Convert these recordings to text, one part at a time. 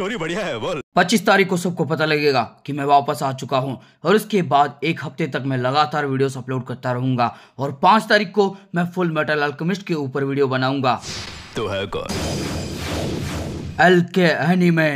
story बढ़िया है बोल पच्चीस तारीख को सबको पता लगेगा कि मैं वापस आ चुका हूँ और इसके बाद एक हफ्ते तक मैं लगातार वीडियोस अपलोड करता रहूंगा और पांच तारीख को मैं फुल मेटल अल्कमिस्ट के ऊपर वीडियो बनाऊंगा तो है कौन एल के एनिमे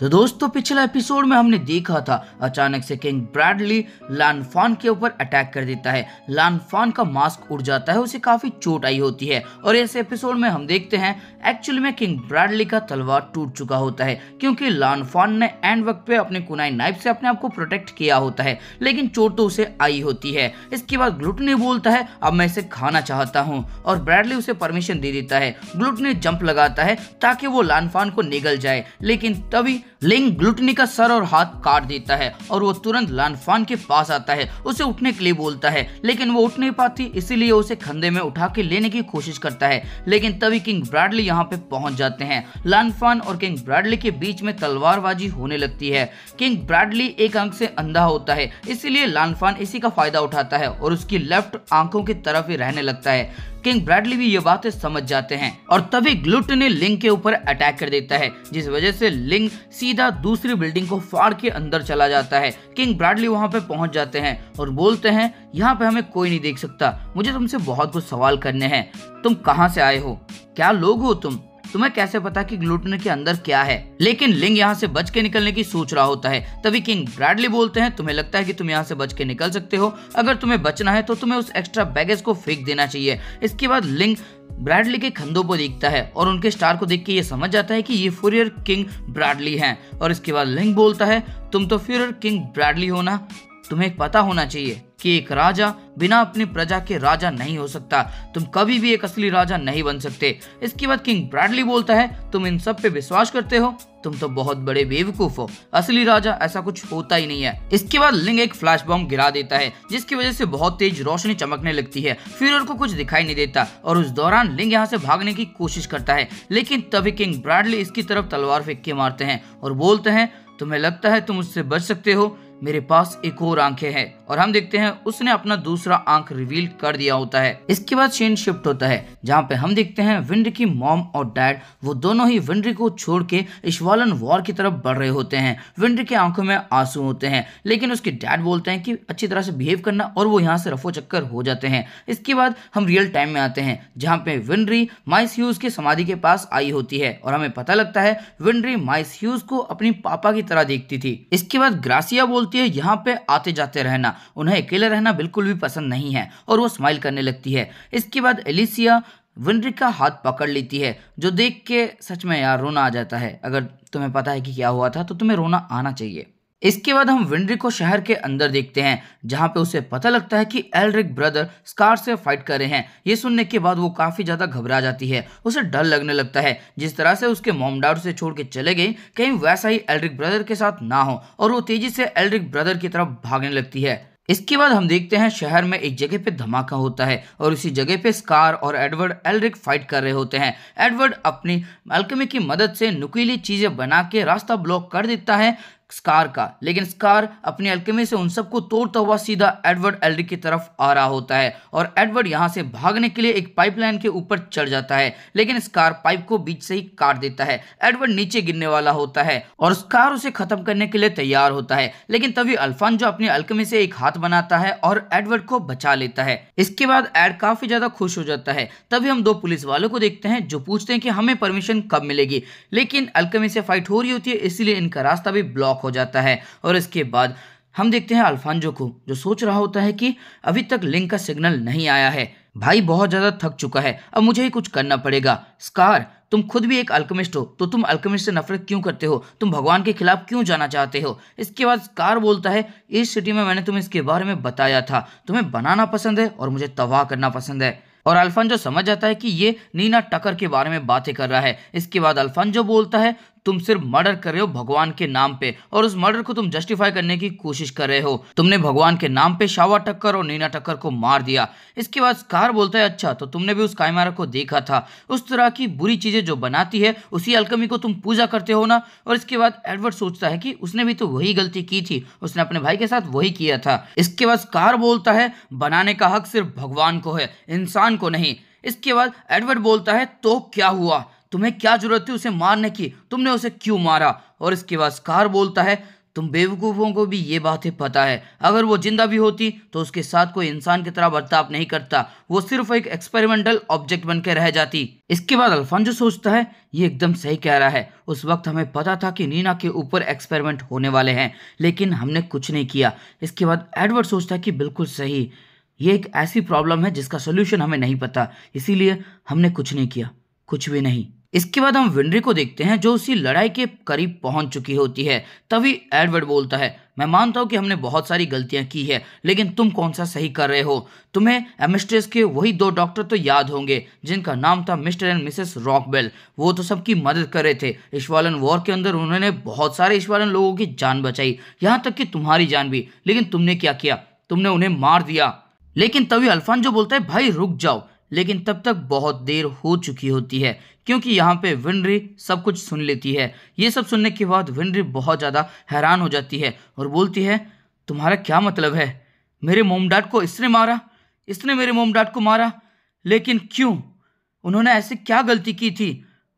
तो दोस्तों पिछले एपिसोड में हमने देखा था अचानक से किंग ब्रैडली लानफान के ऊपर अटैक कर देता है लानफान का मास्क उड़ जाता है उसे काफी चोट आई होती है और इस एपिसोड में हम देखते हैं एक्चुअली में किंग ब्रैडली का तलवार टूट चुका होता है क्योंकि लानफान ने एंड वक्त पे अपने कुनाई नाइफ से अपने आप को प्रोटेक्ट किया होता है लेकिन चोट तो उसे आई होती है इसके बाद ग्लुटनी बोलता है अब मैं इसे खाना चाहता हूँ और ब्रैडली उसे परमिशन दे देता है ग्लुटनी जंप लगाता है ताकि वो लानफान को निगल जाए लेकिन तभी लिंग ग्लूटनी का सर और हाथ काट देता है और वो तुरंत लानफान के पास आता है उसे उठने के लिए बोलता है लेकिन वो उठ नहीं पाती इसीलिए उसे खंधे में उठा के लेने की कोशिश करता है लेकिन तभी किंग ब्रैडली यहाँ पे पहुंच जाते हैं लानफान और किंग ब्रैडली के बीच में तलवारबाजी होने लगती है किंग ब्रैडली एक अंक से अंधा होता है इसीलिए लानफान इसी का फायदा उठाता है और उसकी लेफ्ट आंखों की तरफ ही रहने लगता है किंग ब्रैडली भी ये बातें समझ जाते हैं और तभी ग्लुट ने लिंग के ऊपर अटैक कर देता है जिस वजह से लिंग सीधा दूसरी बिल्डिंग को फाड़ के अंदर चला जाता है किंग ब्रैडली वहां पे पहुंच जाते हैं और बोलते हैं यहाँ पे हमें कोई नहीं देख सकता मुझे तुमसे बहुत कुछ सवाल करने हैं तुम कहाँ से आए हो क्या लोग हो तुम तुम्हें कैसे पता कि ग्लूटन के अंदर क्या है लेकिन लिंग यहाँ से बच के निकलने की सोच रहा होता है तभी किंग ब्रैडली बोलते हैं तुम्हें लगता है कि तुम यहाँ से बच के निकल सकते हो अगर तुम्हें बचना है तो तुम्हें उस एक्स्ट्रा बैगेज को फेंक देना चाहिए इसके बाद लिंग ब्रैडली के खंदों पर दिखता है और उनके स्टार को देख के ये समझ जाता है कि ये फ्यूरियर किंग ब्रैडली हैं और इसके बाद लिंग बोलता है तुम तो फ्यूरियर किंग ब्रैडली हो ना तुम्हें पता होना चाहिए कि एक राजा बिना अपनी प्रजा के राजा नहीं हो सकता तुम कभी भी एक असली राजा नहीं बन सकते इसके बाद किंग ब्रैडली बोलता है तुम इन सब पे विश्वास करते हो तुम तो बहुत बड़े बेवकूफ हो असली राजा ऐसा कुछ होता ही नहीं है इसके बाद लिंग एक फ्लैश बॉम्ब गिरा देता है जिसकी वजह से बहुत तेज रोशनी चमकने लगती है फ्यूरर को कुछ दिखाई नहीं देता और उस दौरान लिंग यहाँ से भागने की कोशिश करता है लेकिन तभी किंग ब्रैडली इसकी तरफ तलवार फेंक के मारते हैं और बोलते हैं तुम्हें लगता है तुम उससे बच सकते हो मेरे पास एक और आंखें हैं और हम देखते हैं उसने अपना दूसरा आंख रिवील कर दिया होता है इसके बाद सीन शिफ्ट होता है जहाँ पे हम देखते हैं विंड्री की मॉम और डैड वो दोनों ही विंड्री को छोड़ के इश्वालन वॉर की तरफ बढ़ रहे होते हैं विंड्री के आंखों में आंसू होते हैं लेकिन उसके डैड बोलते हैं की अच्छी तरह से बिहेव करना और वो यहाँ से रफो चक्कर हो जाते हैं इसके बाद हम रियल टाइम में आते हैं जहाँ पे विंड्री माइस ह्यूज की समाधि के पास आई होती है और हमें पता लगता है विंड्री माइस ह्यूज को अपनी पापा की तरह देखती थी इसके बाद ग्रासिया बोलते होती है यहाँ पे आते जाते रहना उन्हें अकेले रहना बिल्कुल भी पसंद नहीं है और वो स्माइल करने लगती है इसके बाद एलिसिया विनरी का हाथ पकड़ लेती है जो देख के सच में यार रोना आ जाता है अगर तुम्हें पता है कि क्या हुआ था तो तुम्हें रोना आना चाहिए इसके बाद हम विंड्री को शहर के अंदर देखते हैं जहां पे उसे पता लगता है कि एलरिक ब्रदर स्कार से फाइट कर रहे हैं ये सुनने के बाद वो काफी ज्यादा घबरा जाती है उसे डर लगने लगता है जिस तरह से उसके मोमडार से छोड़ के चले गए कहीं वैसा ही एलरिक ब्रदर के साथ ना हो और वो तेजी से एलरिक ब्रदर की तरफ भागने लगती है इसके बाद हम देखते हैं शहर में एक जगह पे धमाका होता है और उसी जगह पे स्कार और एडवर्ड एलरिक फाइट कर रहे होते हैं एडवर्ड अपनी अल्कमी की मदद से नुकीली चीज़ें बना के रास्ता ब्लॉक कर देता है स्कार का लेकिन स्कार अपनी अल्केमी से उन सबको तोड़ता हुआ सीधा एडवर्ड एलरिक की तरफ आ रहा होता है और एडवर्ड यहाँ से भागने के लिए एक पाइपलाइन के ऊपर चढ़ जाता है लेकिन स्कार पाइप को बीच से ही काट देता है एडवर्ड नीचे गिरने वाला होता है और स्कार उसे खत्म करने के लिए तैयार होता है लेकिन तभी जो अपनी अलकेमी से एक हाथ बनाता है और एडवर्ड को बचा लेता है इसके बाद एड काफी ज्यादा खुश हो जाता है तभी हम दो पुलिस वालों को देखते हैं जो पूछते हैं कि हमें परमिशन कब मिलेगी लेकिन अलकेमी से फाइट हो रही होती है इसलिए इनका रास्ता भी ब्लॉक लॉक हो जाता है और इसके बाद हम देखते हैं अल्फांजो को जो सोच रहा होता है कि अभी तक लिंक का सिग्नल नहीं आया है भाई बहुत ज़्यादा थक चुका है अब मुझे ही कुछ करना पड़ेगा स्कार तुम खुद भी एक अल्कमिस्ट हो तो तुम अल्कमिस्ट से नफरत क्यों करते हो तुम भगवान के खिलाफ क्यों जाना चाहते हो इसके बाद स्कार बोलता है इस सिटी में मैंने तुम्हें इसके बारे में बताया था तुम्हें बनाना पसंद है और मुझे तबाह करना पसंद है और अल्फांजो समझ जाता है कि ये नीना टकर के बारे में बातें कर रहा है इसके बाद अल्फांजो बोलता है तुम सिर्फ मर्डर कर रहे हो भगवान के नाम पे और उस मर्डर को तुम जस्टिफाई करने की कोशिश कर रहे हो तुमने भगवान के नाम पे शावा टक्कर और नीना टक्कर को मार दिया इसके बाद स्कार बोलता है अच्छा तो तुमने भी उस कायमारा को देखा था उस तरह की बुरी चीजें जो बनाती है उसी अलकमी को तुम पूजा करते हो ना और इसके बाद एडवर्ड सोचता है कि उसने भी तो वही गलती की थी उसने अपने भाई के साथ वही किया था इसके बाद स्कार बोलता है बनाने का हक सिर्फ भगवान को है इंसान को नहीं इसके बाद एडवर्ड बोलता है तो क्या हुआ तुम्हें क्या जरूरत थी उसे मारने की तुमने उसे क्यों मारा और इसके बाद स्कार बोलता है तुम बेवकूफ़ों को भी ये बातें पता है अगर वो जिंदा भी होती तो उसके साथ कोई इंसान की तरह बर्ताव नहीं करता वो सिर्फ एक एक्सपेरिमेंटल ऑब्जेक्ट बन के रह जाती इसके बाद अल्फांजो सोचता है ये एकदम सही कह रहा है उस वक्त हमें पता था कि नीना के ऊपर एक्सपेरिमेंट होने वाले हैं लेकिन हमने कुछ नहीं किया इसके बाद एडवर्ड सोचता है कि बिल्कुल सही ये एक ऐसी प्रॉब्लम है जिसका सोल्यूशन हमें नहीं पता इसीलिए हमने कुछ नहीं किया कुछ भी नहीं इसके बाद हम विनरी को देखते हैं जो उसी लड़ाई के करीब पहुंच चुकी होती है तभी एडवर्ड बोलता है मैं मानता हूँ कि हमने बहुत सारी गलतियां की है लेकिन तुम कौन सा सही कर रहे हो तुम्हें एमिस्ट्रेस के वही दो डॉक्टर तो याद होंगे जिनका नाम था मिस्टर एंड मिसेस रॉकबेल वो तो सबकी मदद कर रहे थे ईश्वालन वॉर के अंदर उन्होंने बहुत सारे ईश्वालन लोगों की जान बचाई यहाँ तक कि तुम्हारी जान भी लेकिन तुमने क्या किया तुमने उन्हें मार दिया लेकिन तभी अल्फान जो बोलता है भाई रुक जाओ लेकिन तब तक बहुत देर हो चुकी होती है क्योंकि यहाँ पे विनरी सब कुछ सुन लेती है ये सब सुनने के बाद विनरी बहुत ज़्यादा हैरान हो जाती है और बोलती है तुम्हारा क्या मतलब है मेरे मोमडाट को इसने मारा इसने मेरे मोमडाट को मारा लेकिन क्यों उन्होंने ऐसे क्या गलती की थी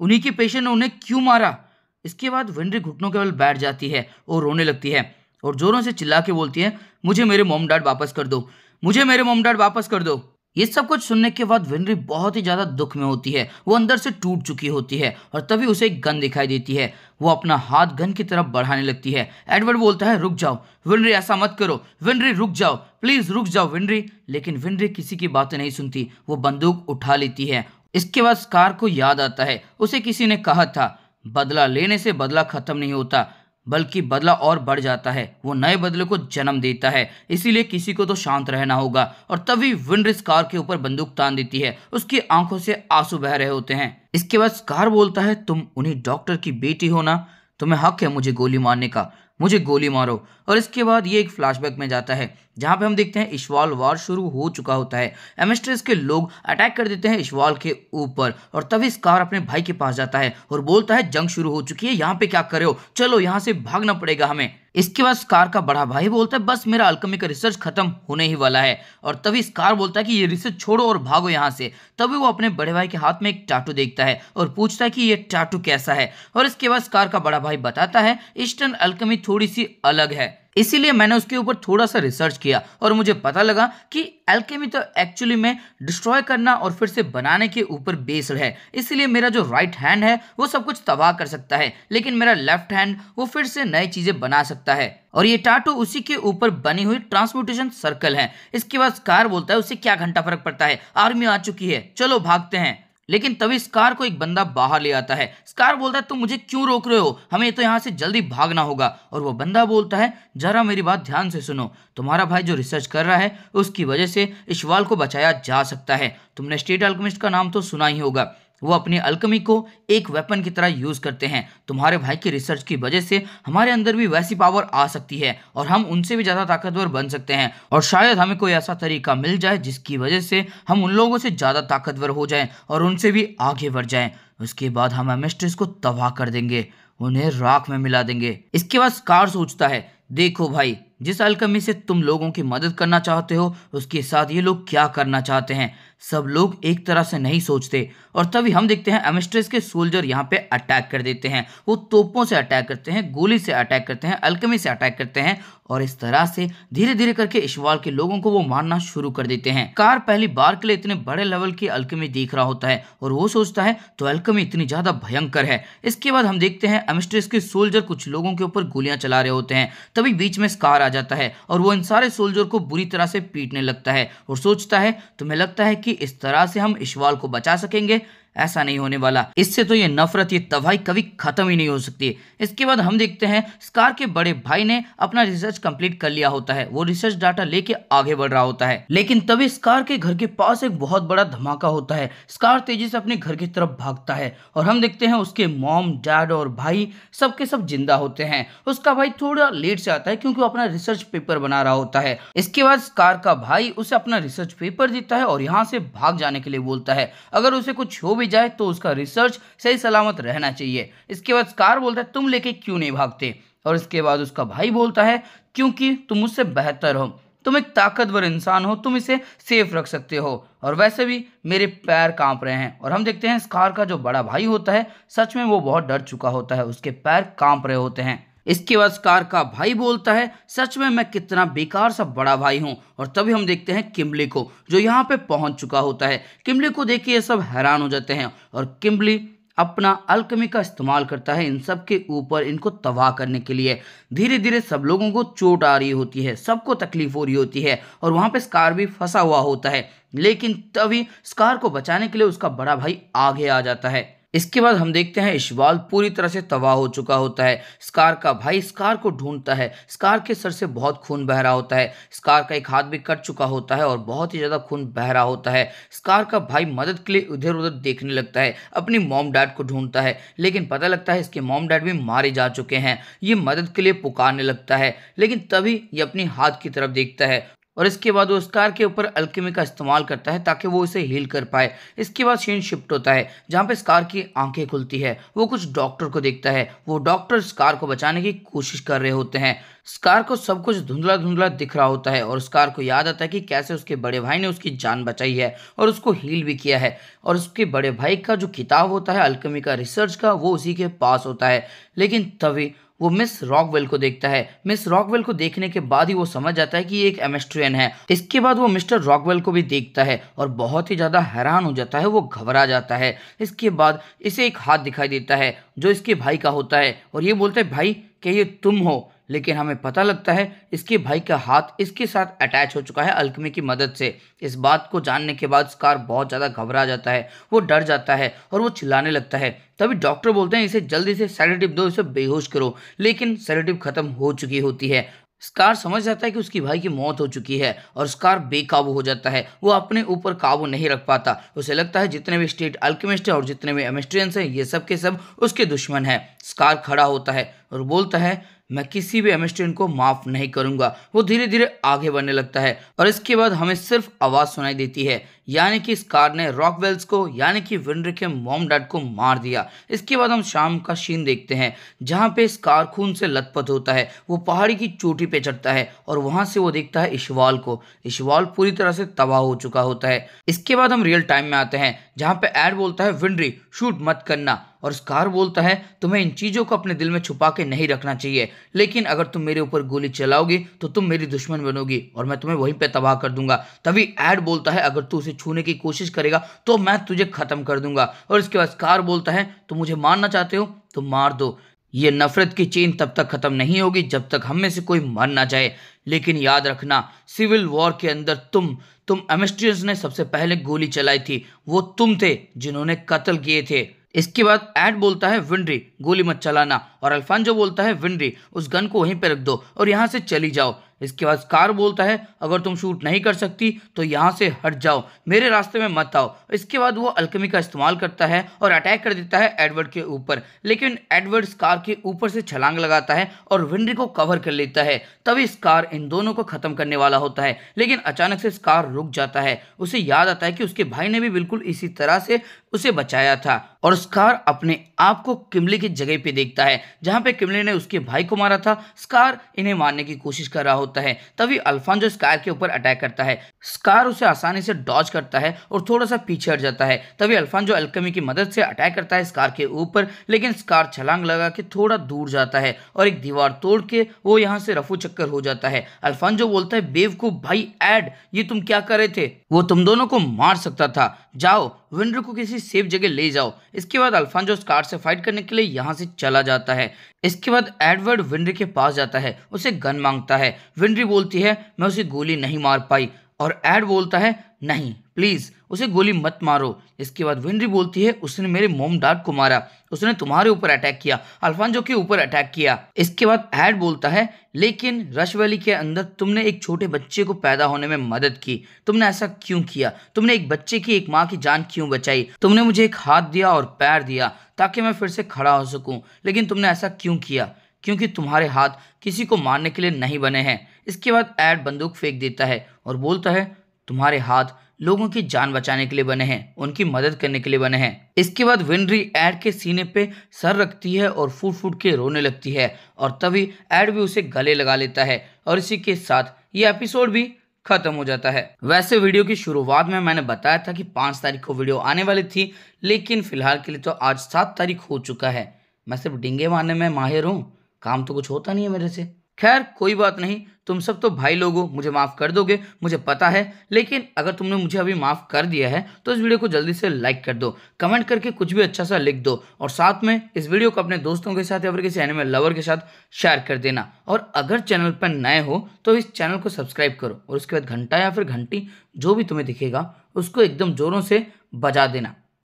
उन्हीं के पेशेंट ने उन्हें क्यों मारा इसके बाद विनरी घुटनों के बल बैठ जाती है और रोने लगती है और जोरों से चिल्ला के बोलती है मुझे मेरे मोमडाट वापस कर दो मुझे मेरे मोमडाट वापस कर दो ये सब कुछ सुनने के बाद विनरी बहुत ही ज़्यादा दुख में होती है वो अंदर से टूट चुकी होती है और तभी उसे एक गन दिखाई देती है वो अपना हाथ गन की तरफ बढ़ाने लगती है एडवर्ड बोलता है रुक जाओ विनरी ऐसा मत करो विनरी रुक जाओ प्लीज़ रुक जाओ विनरी लेकिन विनरी किसी की बातें नहीं सुनती वो बंदूक उठा लेती है इसके बाद स्कार को याद आता है उसे किसी ने कहा था बदला लेने से बदला खत्म नहीं होता बल्कि बदला और बढ़ जाता है वो नए बदले को जन्म देता है इसीलिए किसी को तो शांत रहना होगा और तभी विंड कार के ऊपर बंदूक तान देती है उसकी आंखों से आंसू बह रहे होते हैं इसके बाद कार बोलता है तुम उन्हीं डॉक्टर की बेटी हो ना तुम्हें हक है मुझे गोली मारने का मुझे गोली मारो और इसके बाद ये एक फ्लैशबैक में जाता है जहाँ पे हम देखते हैं इश्वाल वार शुरू हो चुका होता है एमेस्ट्रेस के लोग अटैक कर देते हैं इश्वाल के ऊपर और तभी स्कार अपने भाई के पास जाता है और बोलता है जंग शुरू हो चुकी है यहाँ पे क्या रहे हो चलो यहाँ से भागना पड़ेगा हमें इसके बाद स्कार का बड़ा भाई बोलता है बस मेरा अल्कमी का रिसर्च खत्म होने ही वाला है और तभी स्कार बोलता है कि ये रिसर्च छोड़ो और भागो यहाँ से तभी वो अपने बड़े भाई के हाथ में एक टाटू देखता है और पूछता है कि ये टाटू कैसा है और इसके बाद स्कार का बड़ा भाई बताता है ईस्टर्न अल्कमी थोड़ी सी अलग है इसीलिए मैंने उसके ऊपर थोड़ा सा रिसर्च किया और मुझे पता लगा कि एल्केमी तो एक्चुअली में डिस्ट्रॉय करना और फिर से बनाने के ऊपर बेस्ड है इसलिए मेरा जो राइट हैंड है वो सब कुछ तबाह कर सकता है लेकिन मेरा लेफ्ट हैंड वो फिर से नई चीज़ें बना सकता है और ये टाटो उसी के ऊपर बनी हुई ट्रांसपोर्टेशन सर्कल है इसके बाद कार बोलता है उसे क्या घंटा फर्क पड़ता है आर्मी आ चुकी है चलो भागते हैं लेकिन तभी स्कार को एक बंदा बाहर ले आता है स्कार बोलता है तुम मुझे क्यों रोक रहे हो हमें तो यहाँ से जल्दी भागना होगा और वो बंदा बोलता है जरा मेरी बात ध्यान से सुनो तुम्हारा भाई जो रिसर्च कर रहा है उसकी वजह से इशवाल को बचाया जा सकता है तुमने स्टेट अल्कमिस्ट का नाम तो सुना ही होगा वो अपनी अल्कमी को एक वेपन की तरह यूज़ करते हैं तुम्हारे भाई की रिसर्च की वजह से हमारे अंदर भी वैसी पावर आ सकती है और हम उनसे भी ज़्यादा ताकतवर बन सकते हैं और शायद हमें कोई ऐसा तरीका मिल जाए जिसकी वजह से हम उन लोगों से ज़्यादा ताकतवर हो जाएं और उनसे भी आगे बढ़ जाएं उसके बाद हम एमिस्ट्रेस को तबाह कर देंगे उन्हें राख में मिला देंगे इसके बाद कार सोचता है देखो भाई जिस अलकमी से तुम लोगों की मदद करना चाहते हो उसके साथ ये लोग क्या करना चाहते हैं सब लोग एक तरह से नहीं सोचते और तभी हम देखते हैं एमस्ट्रेस के सोल्जर यहाँ पे अटैक कर देते हैं वो तोपों से अटैक करते हैं गोली से अटैक करते हैं अलकमी से अटैक करते हैं और इस तरह से धीरे धीरे करके इशवाल के लोगों को वो मारना शुरू कर देते हैं कार पहली बार के लिए इतने बड़े लेवल की अल्कमी देख रहा होता है और वो सोचता है तो अल्कमी इतनी ज्यादा भयंकर है इसके बाद हम देखते हैं एमस्ट्रेस के सोल्जर कुछ लोगों के ऊपर गोलियां चला रहे होते हैं तभी बीच में कार आ जाता है और वो इन सारे सोल्जर को बुरी तरह से पीटने लगता है और सोचता है तुम्हें लगता है कि इस तरह से हम इशवाल को बचा सकेंगे ऐसा नहीं होने वाला इससे तो ये नफरत ये तबाही कभी खत्म ही नहीं हो सकती इसके बाद हम देखते हैं स्कार के बड़े भाई ने अपना रिसर्च कंप्लीट कर लिया होता है वो रिसर्च डाटा लेके आगे बढ़ रहा होता है लेकिन तभी स्कार के घर के पास एक बहुत बड़ा धमाका होता है स्कार तेजी से अपने घर की तरफ भागता है और हम देखते हैं उसके मॉम डैड और भाई सबके सब जिंदा होते हैं उसका भाई थोड़ा लेट से आता है क्योंकि वो अपना रिसर्च पेपर बना रहा होता है इसके बाद स्कार का भाई उसे अपना रिसर्च पेपर देता है और यहाँ से भाग जाने के लिए बोलता है अगर उसे कुछ हो भी जाए तो उसका रिसर्च सही सलामत रहना चाहिए इसके बाद स्कार बोलता है तुम लेके क्यों नहीं भागते और इसके बाद उसका भाई बोलता है क्योंकि तुम उससे बेहतर हो तुम एक ताकतवर इंसान हो तुम इसे सेफ रख सकते हो और वैसे भी मेरे पैर कांप रहे हैं और हम देखते हैं स्कार का जो बड़ा भाई होता है सच में वो बहुत डर चुका होता है उसके पैर कांप रहे होते हैं इसके बाद स्कार का भाई बोलता है सच में मैं कितना बेकार सा बड़ा भाई हूँ और तभी हम देखते हैं किमली को जो यहाँ पे पहुँच चुका होता है किमली को देखिए ये सब हैरान हो जाते हैं और किमली अपना अल्कमी का इस्तेमाल करता है इन सब के ऊपर इनको तबाह करने के लिए धीरे धीरे सब लोगों को चोट आ रही होती है सबको तकलीफ हो रही होती है और वहाँ पे स्कार भी फंसा हुआ होता है लेकिन तभी स्कार को बचाने के लिए उसका बड़ा भाई आगे आ जाता है इसके बाद हम देखते हैं इशवाल पूरी तरह से तबाह हो चुका होता है स्कार का भाई स्कार को ढूंढता है स्कार के सर से बहुत खून बह रहा होता है स्कार का एक हाथ भी कट चुका होता है और बहुत ही ज़्यादा खून बह रहा होता है स्कार का भाई मदद के लिए इधर उधर देखने लगता है अपनी मॉम डैड को ढूंढता है लेकिन पता लगता है इसके मॉम डैड भी मारे जा चुके हैं ये मदद के लिए पुकारने लगता है लेकिन तभी ये अपनी हाथ की तरफ देखता है और इसके बाद वो स्कार के ऊपर अल्केमी का इस्तेमाल करता है ताकि वो इसे हील कर पाए इसके बाद शीन शिफ्ट होता है जहाँ पे स्कार की आंखें खुलती है वो कुछ डॉक्टर को देखता है वो डॉक्टर स्कार को बचाने की कोशिश कर रहे होते हैं स्कार को सब कुछ धुंधला धुंधला दिख रहा होता है और स्कार को याद आता है कि कैसे उसके बड़े भाई ने उसकी जान बचाई है और उसको हील भी किया है और उसके बड़े भाई का जो किताब होता है अलकमी का रिसर्च का वो उसी के पास होता है लेकिन तभी वो मिस रॉकवेल को देखता है मिस रॉकवेल को देखने के बाद ही वो समझ जाता है कि ये एक एमेस्ट्रियन है इसके बाद वो मिस्टर रॉकवेल को भी देखता है और बहुत ही ज़्यादा हैरान हो जाता है वो घबरा जाता है इसके बाद इसे एक हाथ दिखाई देता है जो इसके भाई का होता है और ये बोलते हैं भाई कि ये तुम हो लेकिन हमें पता लगता है इसके भाई का हाथ इसके साथ अटैच हो चुका है अल्कमी की मदद से इस बात को जानने के बाद स्कार बहुत ज़्यादा घबरा जाता है वो डर जाता है और वो चिल्लाने लगता है तभी डॉक्टर बोलते हैं इसे जल्दी से सेडेटिव दो इसे बेहोश करो लेकिन सेडेटिव खत्म हो चुकी होती है स्कार समझ जाता है कि उसकी भाई की मौत हो चुकी है और स्कार बेकाबू हो जाता है वो अपने ऊपर काबू नहीं रख पाता उसे लगता है जितने भी स्टेट अल्केमिस्ट हैं और जितने भी एमिस्ट्रियंस हैं ये सब के सब उसके दुश्मन हैं स्कार खड़ा होता है और बोलता है मैं किसी भी एमस्टेन को माफ नहीं करूंगा वो धीरे धीरे आगे बढ़ने लगता है और इसके बाद हमें सिर्फ आवाज सुनाई देती है यानी कि स्कार ने रॉकवेल्स को यानी कि विनर के मॉम डैड को मार दिया इसके बाद हम शाम का सीन देखते हैं जहां पे स्कार खून से लथपथ होता है वो पहाड़ी की चोटी पे चढ़ता है और वहां से वो देखता है इशवाल को इशवाल पूरी तरह से तबाह हो चुका होता है इसके बाद हम रियल टाइम में आते हैं जहाँ पे एड बोलता है विंड्री शूट मत करना और स्कार बोलता है तुम्हें इन चीज़ों को अपने दिल में छुपा के नहीं रखना चाहिए लेकिन अगर तुम मेरे ऊपर गोली चलाओगे तो तुम मेरी दुश्मन बनोगी और मैं तुम्हें वहीं पर तबाह कर दूंगा तभी एड बोलता है अगर तू उसे छूने की कोशिश करेगा तो मैं तुझे ख़त्म कर दूंगा और इसके बाद स्कार बोलता है तुम मुझे मारना चाहते हो तो मार दो ये नफरत की चेन तब तक ख़त्म नहीं होगी जब तक हम में से कोई मर ना जाए लेकिन याद रखना सिविल वॉर के अंदर तुम तुम एमेस्ट्रियंस ने सबसे पहले गोली चलाई थी वो तुम थे जिन्होंने कत्ल किए थे इसके बाद एड बोलता है विंड्री गोली मत चलाना और अल्फान जो बोलता है विंड्री उस गन को वहीं पे रख दो और यहाँ से चली जाओ इसके बाद कार बोलता है अगर तुम शूट नहीं कर सकती तो यहाँ से हट जाओ मेरे रास्ते में मत आओ इसके बाद वो अल्कमी का इस्तेमाल करता है और अटैक कर देता है एडवर्ड के ऊपर लेकिन एडवर्ड कार के ऊपर से छलांग लगाता है और विंड्री को कवर कर लेता है तभी कार इन दोनों को खत्म करने वाला होता है लेकिन अचानक से कार रुक जाता है उसे याद आता है कि उसके भाई ने भी बिल्कुल इसी तरह से उसे बचाया था और स्कार अपने आप को किमले की जगह पे देखता है जहां पे किमले ने उसके भाई को मारा था स्कार इन्हें मारने की कोशिश कर रहा होता है तभी अल्फांजो स्कार के ऊपर अटैक करता है स्कार उसे आसानी से डॉज करता है और थोड़ा सा पीछे हट जाता है तभी अल्फांजो अल्कमी की मदद से अटैक करता है स्कार के ऊपर लेकिन स्कार छलांग लगा के थोड़ा दूर जाता है और एक दीवार तोड़ के वो यहाँ से रफू चक्कर हो जाता है अल्फांजो बोलता है बेवकूफ भाई एड ये तुम क्या कर रहे थे वो तुम दोनों को मार सकता था जाओ विंडर को किसी सेफ जगह ले जाओ इसके बाद अल्फांजो स्कार से फाइट करने के लिए यहाँ से चला जाता है इसके बाद एडवर्ड विंड्री के पास जाता है उसे गन मांगता है विंड्री बोलती है मैं उसे गोली नहीं मार पाई और एड बोलता है नहीं प्लीज़ उसे गोली मत मारो इसके बाद विनरी बोलती है उसने मेरे मोम डार्ट को मारा उसने तुम्हारे ऊपर अटैक किया अल्फांजो के ऊपर अटैक किया इसके बाद एड बोलता है लेकिन रश वैली के अंदर तुमने एक छोटे बच्चे को पैदा होने में मदद की तुमने ऐसा क्यों किया तुमने एक बच्चे की एक माँ की जान क्यों बचाई तुमने मुझे एक हाथ दिया और पैर दिया ताकि मैं फिर से खड़ा हो सकूं लेकिन तुमने ऐसा क्यों किया क्योंकि तुम्हारे हाथ किसी को मारने के लिए नहीं बने हैं इसके बाद एड बंदूक फेंक देता है और बोलता है तुम्हारे हाथ लोगों की जान बचाने के लिए बने हैं उनकी मदद करने के लिए बने हैं इसके बाद विनरी एड के सीने पे सर रखती है और फूट फूट के रोने लगती है और तभी एड भी उसे गले लगा लेता है और इसी के साथ ये एपिसोड भी खत्म हो जाता है वैसे वीडियो की शुरुआत में मैंने बताया था कि पांच तारीख को वीडियो आने वाली थी लेकिन फिलहाल के लिए तो आज सात तारीख हो चुका है मैं सिर्फ डिंगे मारने में माहिर हूँ काम तो कुछ होता नहीं है मेरे से खैर कोई बात नहीं तुम सब तो भाई लोगों मुझे माफ़ कर दोगे मुझे पता है लेकिन अगर तुमने मुझे अभी माफ़ कर दिया है तो इस वीडियो को जल्दी से लाइक कर दो कमेंट करके कुछ भी अच्छा सा लिख दो और साथ में इस वीडियो को अपने दोस्तों के साथ या फिर किसी एनिमल लवर के साथ शेयर कर देना और अगर चैनल पर नए हो तो इस चैनल को सब्सक्राइब करो और उसके बाद घंटा या फिर घंटी जो भी तुम्हें दिखेगा उसको एकदम ज़ोरों से बजा देना